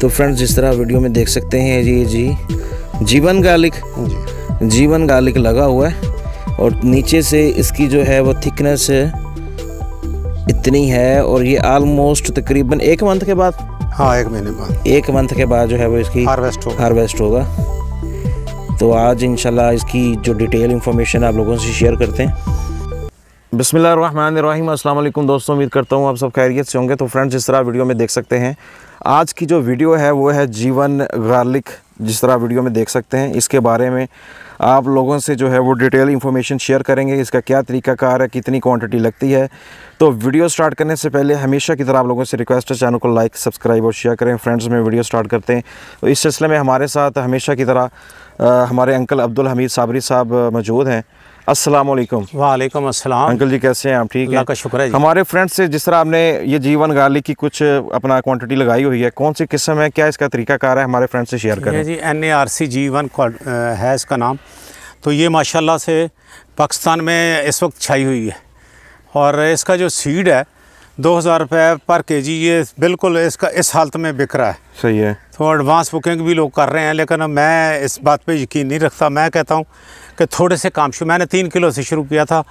तो फ्रेंड्स जिस तरह वीडियो में देख सकते हैं जी जी जीवन गार्लिक जी। जीवन गार्लिक लगा हुआ है और नीचे से इसकी जो है वो थिकनेस इतनी है और ये आलमोस्ट तकरीबन एक मंथ के बाद हाँ एक महीने बाद एक मंथ के बाद जो है वो इसकी हार्वेस्ट होगा हार्वेस्ट होगा तो आज इंशाल्लाह इसकी जो डिटेल इन्फॉर्मेशन आप लोगों से शेयर करते हैं बिसमिल्ल रन रहीम असल दोस्तों उम्मीद करता हूँ आप सब खैरियत से होंगे तो फ्रेंड्स इस तरह वीडियो में देख सकते हैं आज की जो वीडियो है वो है जीवन गार्लिक जिस तरह वीडियो में देख सकते हैं इसके बारे में आप लोगों से जो है वो डिटेल इन्फॉर्मेशन शेयर करेंगे इसका क्या तरीकाकार है कितनी क्वांटिटी लगती है तो वीडियो स्टार्ट करने से पहले हमेशा की तरह आप लोगों से रिक्वेस्ट है चैनल को लाइक सब्सक्राइब और शेयर करें फ्रेंड्स में वीडियो स्टार्ट करते हैं तो इस सिलसिले में हमारे साथ हमेशा की तरह आ, हमारे अंकल अब्दुल हमीद साबरी साहब मौजूद हैं अस्सलाम वालेकुम वालेकुम अस्सलाम अंकल जी कैसे हैं आप ठीक है का शुक्र है हमारे फ्रेंड से जिस तरह आपने ये जीवन गार्लिक की कुछ अपना क्वांटिटी लगाई हुई है कौन सी किस्म है क्या इसका तरीका कार है हमारे फ्रेंड से शेयर करें G N A R C जीवन है इसका नाम तो ये माशाल्लाह से पाकिस्तान में इस वक्त छाई हुई है और इसका जो सीड है दो हज़ार रुपये पर के जी ये बिल्कुल इसका इस हालत में बिक रहा है सही है तो एडवांस बुकिंग भी लोग कर रहे हैं लेकिन मैं इस बात पे यकीन नहीं रखता मैं कहता हूँ कि थोड़े से काम शुरू मैंने तीन किलो से शुरू किया था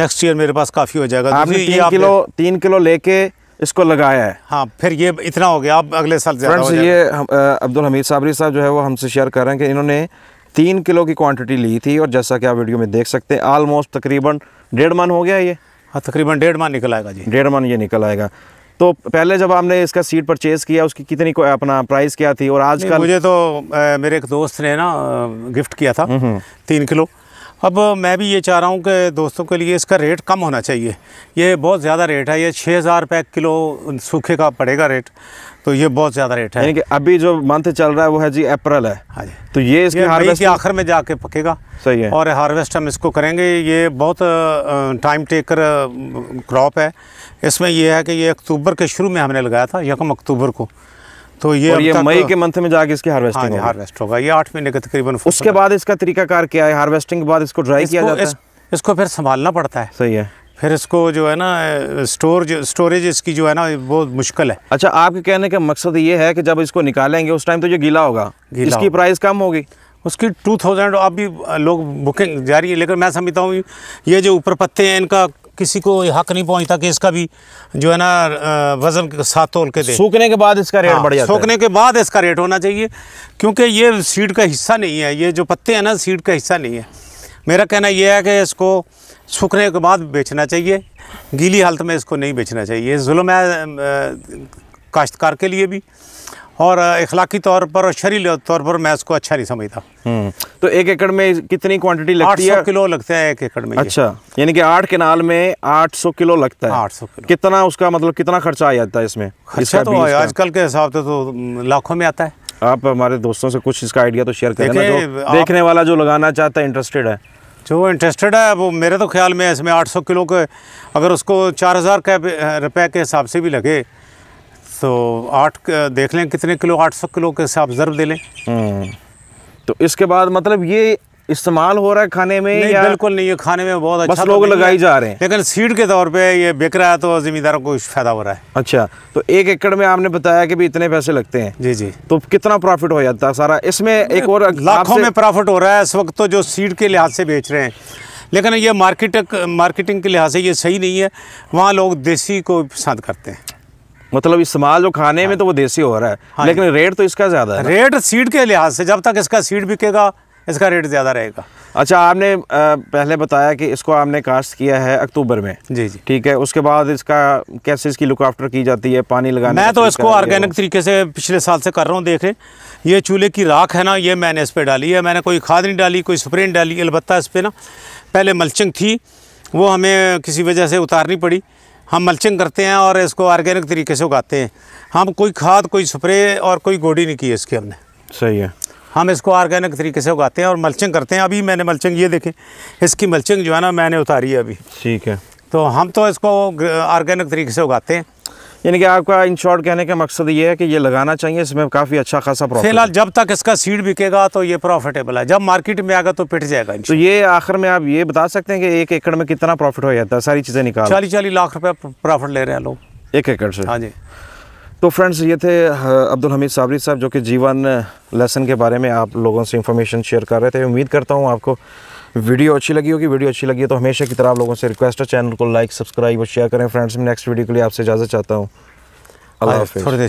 नेक्स्ट ईयर मेरे पास काफ़ी हो जाएगा आपने तीन ये किलो तीन किलो लेके इसको लगाया है हाँ फिर ये इतना हो गया आप अगले साल ज़्यादा ये अब्दुल हमीद साबरी साहब जो है वो हमसे शेयर कर रहे हैं कि इन्होंने तीन किलो की क्वांटिटी ली थी और जैसा कि आप वीडियो में देख सकते हैं आलमोस्ट तकरीबन डेढ़ मन हो गया ये हाँ तकरीबन डेढ़ मान निकल आएगा जी डेढ़ मान ये निकल आएगा तो पहले जब आपने इसका सीट परचेज़ किया उसकी कितनी को अपना प्राइस क्या थी और आज कल मुझे तो ए, मेरे एक दोस्त ने ना गिफ्ट किया था हम्म, हम्म। तीन किलो अब मैं भी ये चाह रहा हूँ कि दोस्तों के लिए इसका रेट कम होना चाहिए ये बहुत ज़्यादा रेट है ये छः हज़ार रुपये किलो सूखे का पड़ेगा रेट तो ये बहुत ज़्यादा रेट है कि अभी जो मंथ चल रहा है वो है जी अप्रैल है हाँ जी तो ये इसके हार्वेस्ट के आखिर में जाके पकेगा सही है और हार्वेस्ट हम इसको करेंगे ये बहुत टाइम टेकर क्रॉप है इसमें यह है कि ये अक्टूबर के शुरू में हमने लगाया था यकम अक्टूबर को तो ये और ये मई के मंथ में जाके इसकी हार्वेस्टिंग हाँ, हार्वेस्ट होगा ये आठ महीने का तकरीबन उसके बाद इसका तरीका कार क्या है हार्वेस्टिंग के बाद इसको ड्राई किया जाता है इसको फिर संभालना पड़ता है सही है फिर इसको जो है ना स्टोर स्टोरेज इसकी जो है ना बहुत मुश्किल है अच्छा आपके कहने का मकसद ये है कि जब इसको निकालेंगे उस टाइम तो ये गीला होगा गीला इसकी होगा। प्राइस कम होगी उसकी टू थाउजेंड अभी लोग बुकिंग जारी है लेकिन मैं समझता हूँ ये जो ऊपर पत्ते हैं इनका किसी को हक नहीं पहुंचता कि इसका भी जो है ना वज़न के साथ तोल के दे सूखने के बाद इसका रेट हाँ, बढ़ जाता सूखने के बाद इसका रेट होना चाहिए क्योंकि ये सीड का हिस्सा नहीं है ये जो पत्ते हैं ना सीड का हिस्सा नहीं है मेरा कहना यह है कि इसको सूखने के बाद बेचना चाहिए गीली हालत में इसको नहीं बेचना चाहिए जुल्म है काश्तकार के लिए भी और इखलाकी तौर पर शरी तौर पर मैं इसको अच्छा नहीं समझता हम्म, तो एक एकड़ में कितनी क्वांटिटी लगती है किलो लगता है एक एकड़ में अच्छा यानी कि आठ केनाल में 800 किलो लगता है 800 किलो कितना उसका मतलब कितना खर्चा आ जाता है इसमें खर्चा तो आजकल के हिसाब से तो हम्म, लाखों में आता है आप हमारे दोस्तों से कुछ इसका आइडिया तो शेयर करें देखने वाला जो लगाना चाहता है इंटरेस्टेड है जो इंटरेस्टेड है वो मेरे तो ख्याल में इसमें सौ किलो के अगर उसको हजार के रुपए के हिसाब से भी लगे तो आठ देख लें कितने किलो आठ सौ किलो के हिसाब ज़रब दे लें हम्म, तो इसके बाद मतलब ये इस्तेमाल हो रहा है खाने में नहीं, या बिल्कुल नहीं ये खाने में बहुत अच्छा बस लोग तो लगाई जा रहे हैं लेकिन सीड के तौर पे ये बिक रहा है तो जिम्मेदारों को फायदा हो रहा है अच्छा तो एक एकड़ में आपने बताया कि भी इतने पैसे लगते हैं जी जी तो कितना प्रॉफिट हो जाता है सारा इसमें एक और लाखों में प्रॉफिट हो रहा है इस वक्त तो जो सीड के लिहाज से बेच रहे हैं लेकिन ये मार्केट मार्केटिंग के लिहाज से ये सही नहीं है वहाँ लोग देसी को पसंद करते हैं मतलब इस्तेमाल जो खाने हाँ। में तो वो देसी हो रहा है हाँ। लेकिन रेट तो इसका ज़्यादा है रेट सीड के लिहाज से जब तक इसका सीड बिकेगा इसका रेट ज़्यादा रहेगा अच्छा आपने पहले बताया कि इसको आपने कास्ट किया है अक्टूबर में जी जी ठीक है उसके बाद इसका कैसे इसकी लुक आफ्टर की जाती है पानी लगाना मैं तो इसको ऑर्गेनिक तरीके से पिछले साल से कर रहा हूँ देख रहे ये चूल्हे की राख है ना ये मैंने इस पर डाली है मैंने कोई खाद नहीं डाली कोई स्प्रे नहीं डाली अलबत्ता इस पर ना पहले मल्चिंग थी वो हमें किसी वजह से उतारनी पड़ी हम मल्चिंग करते हैं और इसको ऑर्गेनिक तरीके से उगाते हैं हम कोई खाद कोई स्प्रे और कोई गोडी नहीं की है इसकी हमने सही है हम इसको ऑर्गेनिक तरीके से उगाते हैं और मल्चिंग करते हैं अभी मैंने मल्चिंग ये देखें इसकी मल्चिंग जो है ना मैंने उतारी है अभी ठीक है तो हम तो इसको ऑर्गेनिक तरीके से उगाते हैं यानी कि आपका इन शॉर्ट कहने का मकसद ये है कि ये लगाना चाहिए इसमें काफ़ी अच्छा खासा प्रॉफिट फिलहाल जब तक इसका सीड बिकेगा तो ये प्रॉफिटेबल है जब मार्केट में आएगा तो पिट जाएगा तो ये आखिर में आप ये बता सकते हैं कि एक एकड़ में कितना प्रॉफिट हो जाता है सारी चीज़ें निकाल चालीस चालीस लाख रुपये प्रॉफिट ले रहे हैं लोग एक एकड़ से हाँ जी तो फ्रेंड्स ये थे अब्दुल हमीद साबरी साहब जो कि जीवन लेसन के बारे में आप लोगों से इन्फॉर्मेशन शेयर कर रहे थे उम्मीद करता हूँ आपको वीडियो अच्छी लगी होगी वीडियो अच्छी लगी है तो हमेशा की तरह आप लोगों से रिक्वेस्ट है चैनल को लाइक सब्सक्राइब और शेयर करें फ्रेंड्स में नेक्स्ट वीडियो के लिए आपसे इजाज़त चाहता हूँ अल्लाह हाफिज़